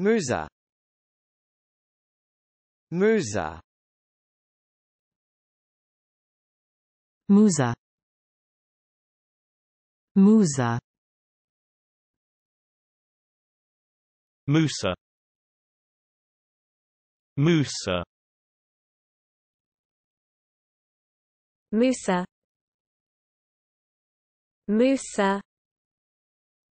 Musa Musa Musa Musa Musa Musa Musa Musa